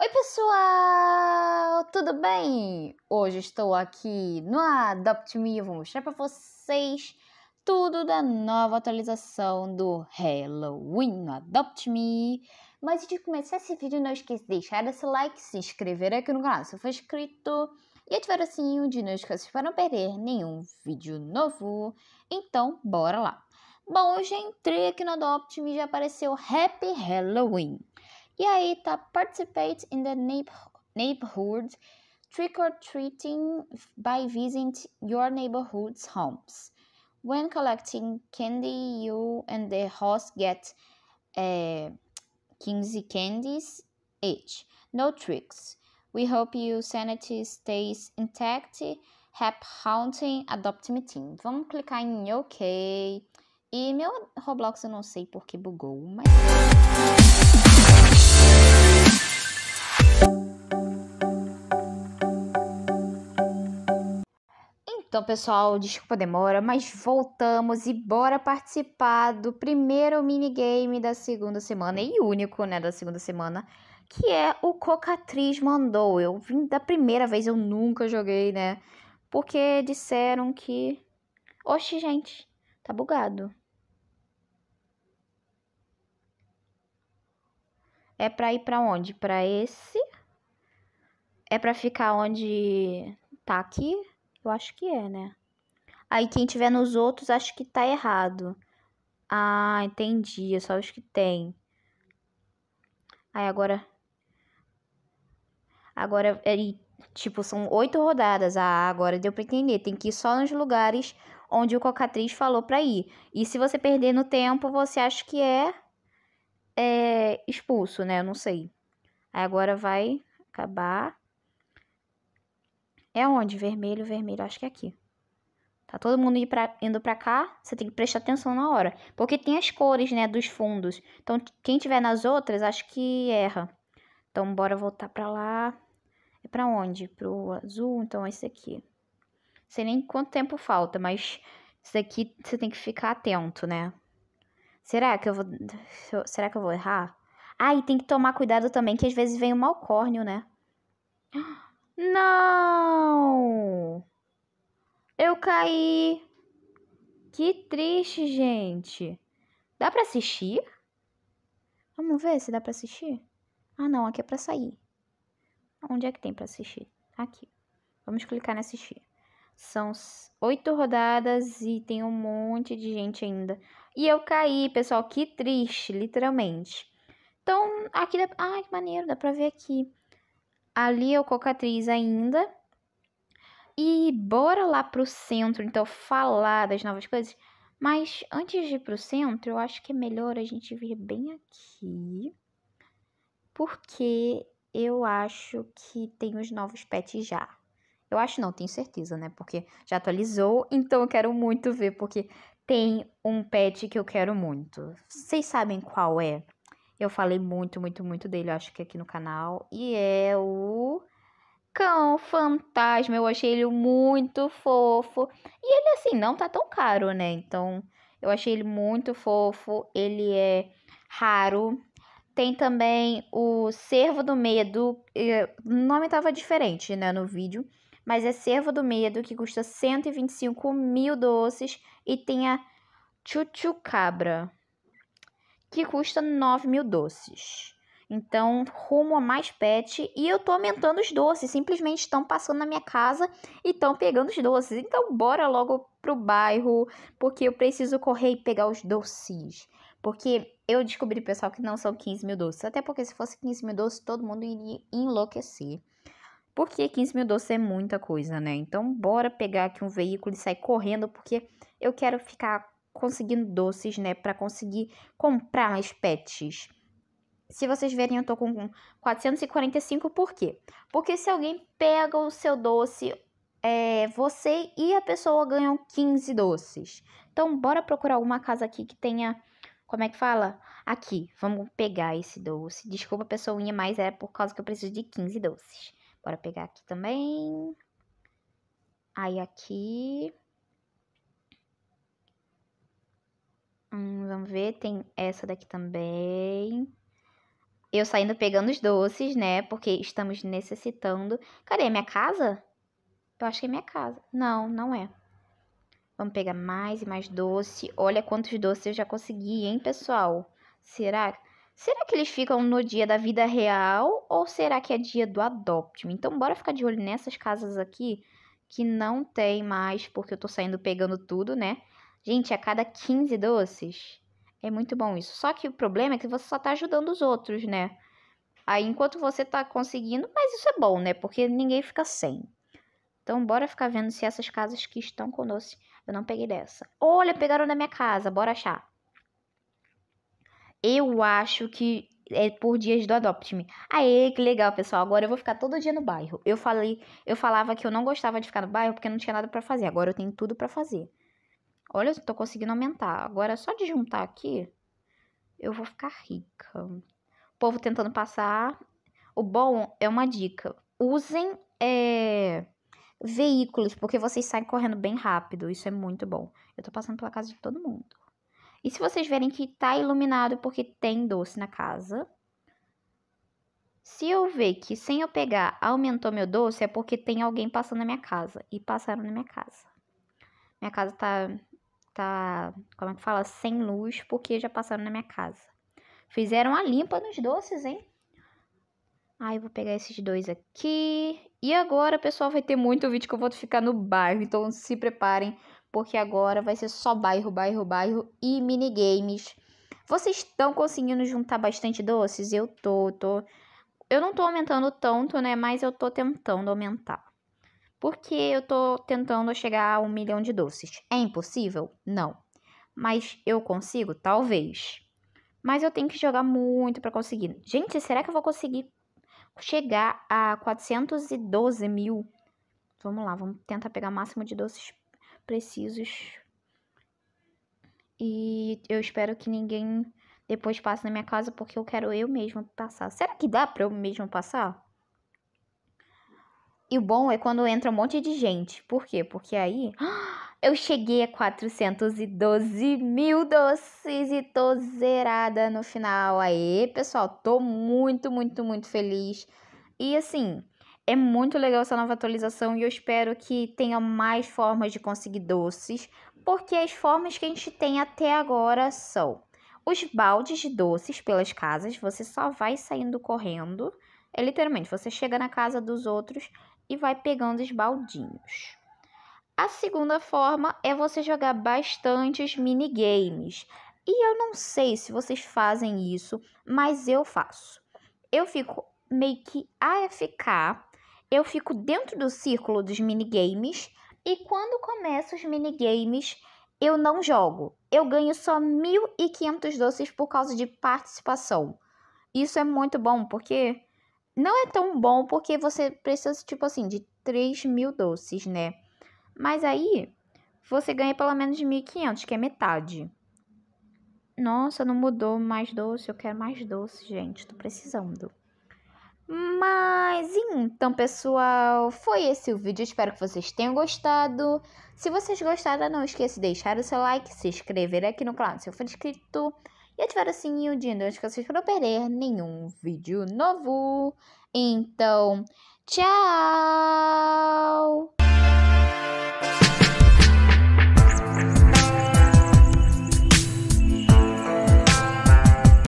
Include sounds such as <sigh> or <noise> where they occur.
Oi, pessoal! Tudo bem? Hoje estou aqui no Adopt Me e vou mostrar para vocês tudo da nova atualização do Halloween no Adopt Me. Mas antes de começar esse vídeo, não esqueça de deixar esse like, se inscrever aqui no canal se for inscrito e ativar o sininho de notificações para não perder nenhum vídeo novo. Então, bora lá! Bom, eu já entrei aqui no Adopt Me e já apareceu Happy Halloween. Yaita uh, participates in the neighborhood trick or treating by visiting your neighborhood's homes. When collecting candy, you and the host get uh, 15 candies each. No tricks. We hope your sanity stays intact. Happy Haunting Adopt Me Team. Vamos clicar em OK. E meu Roblox eu não sei porque bugou, mas. Então, pessoal, desculpa a demora, mas voltamos e bora participar do primeiro minigame da segunda semana e único, né, da segunda semana, que é o Cocatriz Mandou. Eu vim da primeira vez, eu nunca joguei, né? Porque disseram que. Oxe, gente, tá bugado. É pra ir pra onde? Pra esse é para ficar onde tá aqui? Eu acho que é, né? Aí quem tiver nos outros, acho que tá errado. Ah, entendi. É só os que tem. Aí agora. Agora, ele, é, tipo, são oito rodadas. Ah, agora deu pra entender. Tem que ir só nos lugares onde o Cocatriz falou pra ir. E se você perder no tempo, você acha que é, é expulso, né? Eu não sei. Aí agora vai acabar. É onde? Vermelho, vermelho. Acho que é aqui. Tá todo mundo pra, indo pra cá, você tem que prestar atenção na hora. Porque tem as cores, né, dos fundos. Então, quem tiver nas outras, acho que erra. Então, bora voltar pra lá. É pra onde? Pro azul, então esse aqui. Não sei nem quanto tempo falta, mas isso aqui você tem que ficar atento, né? Será que eu vou... Será que eu vou errar? Ah, e tem que tomar cuidado também, que às vezes vem o um malcórnio, né? Ah! <gasps> Não! Eu caí! Que triste, gente! Dá para assistir? Vamos ver se dá para assistir? Ah, não, aqui é para sair. Onde é que tem para assistir? Aqui. Vamos clicar em assistir. São oito rodadas e tem um monte de gente ainda. E eu caí, pessoal. Que triste, literalmente. Então, aqui dá... Ai, que maneiro, dá pra ver aqui ali é o Cocatriz ainda. E bora lá pro centro, então, falar das novas coisas. Mas antes de ir pro centro, eu acho que é melhor a gente vir bem aqui. Porque eu acho que tem os novos pets já. Eu acho não, tenho certeza, né? Porque já atualizou, então eu quero muito ver, porque tem um pet que eu quero muito. Vocês sabem qual é? Eu falei muito, muito, muito dele, acho que aqui no canal. E é o Cão Fantasma. Eu achei ele muito fofo. E ele, assim, não tá tão caro, né? Então, eu achei ele muito fofo. Ele é raro. Tem também o Servo do Medo. Eh, o nome tava diferente, né, no vídeo. Mas é Servo do Medo, que custa 125 mil doces. E tem a chuchu cabra que custa 9 mil doces. Então, rumo a mais pet e eu tô aumentando os doces. Simplesmente estão passando na minha casa e estão pegando os doces. Então, bora logo pro bairro, porque eu preciso correr e pegar os doces. Porque eu descobri, pessoal, que não são 15 mil doces. Até porque se fosse 15 mil doces, todo mundo iria enlouquecer. Porque 15 mil doces é muita coisa, né? Então, bora pegar aqui um veículo e sair correndo, porque eu quero ficar conseguindo doces, né? Para conseguir comprar mais pets. Se vocês verem, eu tô com 445, por quê? Porque se alguém pega o seu doce, é, você e a pessoa ganham 15 doces. Então, bora procurar alguma casa aqui que tenha. Como é que fala? Aqui, vamos pegar esse doce. Desculpa, pessoinha, mas é por causa que eu preciso de 15 doces. Bora pegar aqui também. Aí, aqui. Hum, vamos ver, tem essa daqui também. Eu saindo pegando os doces, né? Porque estamos necessitando. Cadê? É minha casa? Eu acho que é minha casa. Não, não é. Vamos pegar mais e mais doce. Olha quantos doces eu já consegui, hein, pessoal? Será? Será que eles ficam no dia da vida real ou será que é dia do Adoptme? Então, bora ficar de olho nessas casas aqui que não tem mais, porque eu tô saindo pegando tudo, né? Gente, a cada 15 doces. É muito bom isso. Só que o problema é que você só tá ajudando os outros, né? Aí enquanto você tá conseguindo, mas isso é bom, né? Porque ninguém fica sem. Então bora ficar vendo se essas casas que estão com doce. Eu não peguei dessa. Olha, pegaram na minha casa, bora achar. Eu acho que é por dias do Adopt Me. Aê, que legal, pessoal. Agora eu vou ficar todo dia no bairro. Eu falei, eu falava que eu não gostava de ficar no bairro porque não tinha nada para fazer. Agora eu tenho tudo para fazer. Olha, eu tô conseguindo aumentar. Agora, só de juntar aqui, eu vou ficar rica. O povo tentando passar. O bom é uma dica. Usem é, veículos, porque vocês saem correndo bem rápido. Isso é muito bom. Eu tô passando pela casa de todo mundo. E se vocês verem que tá iluminado porque tem doce na casa, se eu ver que sem eu pegar aumentou meu doce, é porque tem alguém passando na minha casa. E passaram na minha casa. Minha casa tá tá, como é que fala, sem luz, porque já passaram na minha casa. Fizeram a limpa nos doces, hein? Aí vou pegar esses dois aqui. E agora, pessoal, vai ter muito vídeo que eu vou ficar no bairro, então se preparem, porque agora vai ser só bairro, bairro, bairro e minigames. Vocês estão conseguindo juntar bastante doces? Eu tô, tô. Eu não tô aumentando tanto, né? Mas eu tô tentando aumentar. Porque eu tô tentando chegar a um milhão de doces. É impossível? Não. Mas eu consigo? Talvez. Mas eu tenho que jogar muito para conseguir. Gente, será que eu vou conseguir chegar a 412 mil? Vamos lá, vamos tentar pegar o máximo de doces precisos. E eu espero que ninguém depois passe na minha casa, porque eu quero eu mesma passar. Será que dá pra eu mesma passar? E o bom é quando entra um monte de gente. Por quê? Porque aí <gasps> eu cheguei a 412 mil doces e tô zerada no final. Aí, pessoal, tô muito, muito, muito feliz. E assim, é muito legal essa nova atualização e eu espero que tenha mais formas de conseguir doces, porque as formas que a gente tem até agora são os baldes de doces pelas casas, você só vai saindo correndo. É literalmente, você chega na casa dos outros e vai pegando os baldinhos. A segunda forma é você jogar bastantes minigames. E eu não sei se vocês fazem isso, mas eu faço. Eu fico meio que AFK, eu fico dentro do círculo dos minigames e quando começa os minigames, eu não jogo. Eu ganho só 1.500 doces por causa de participação. Isso é muito bom, porque não é tão bom porque você precisa, tipo assim, de 3 mil doces, né? Mas aí você ganha pelo menos 1.500, que é metade. Nossa, não mudou mais doce. Eu quero mais doce, gente. Tô precisando. Mas então, pessoal, foi esse o vídeo. Espero que vocês tenham gostado. Se vocês gostaram, não esqueça de deixar o seu like, se inscrever aqui no canal se eu for inscrito e ativar assim, o sininho de notificações para não perder nenhum vídeo novo. Então, tchau!